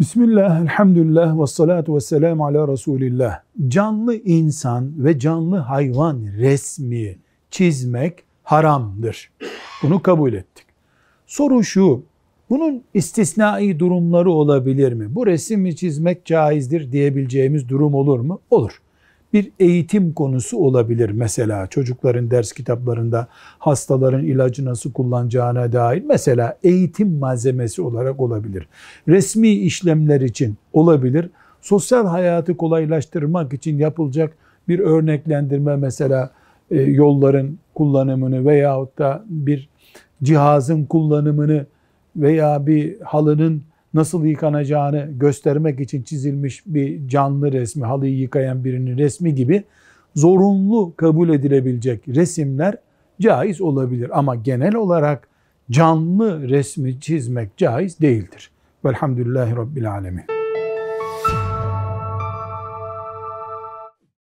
Bismillah, elhamdülillah ve salatu ve selamu ala Resulillah. Canlı insan ve canlı hayvan resmi çizmek haramdır. Bunu kabul ettik. Soru şu, bunun istisnai durumları olabilir mi? Bu resmi çizmek caizdir diyebileceğimiz durum olur mu? Olur bir eğitim konusu olabilir mesela çocukların ders kitaplarında hastaların ilacı nasıl kullanacağına dair mesela eğitim malzemesi olarak olabilir. Resmi işlemler için olabilir. Sosyal hayatı kolaylaştırmak için yapılacak bir örneklendirme mesela e, yolların kullanımını veyahut da bir cihazın kullanımını veya bir halının nasıl yıkanacağını göstermek için çizilmiş bir canlı resmi, halıyı yıkayan birinin resmi gibi zorunlu kabul edilebilecek resimler caiz olabilir. Ama genel olarak canlı resmi çizmek caiz değildir. Velhamdülillahi Rabbil Alemin.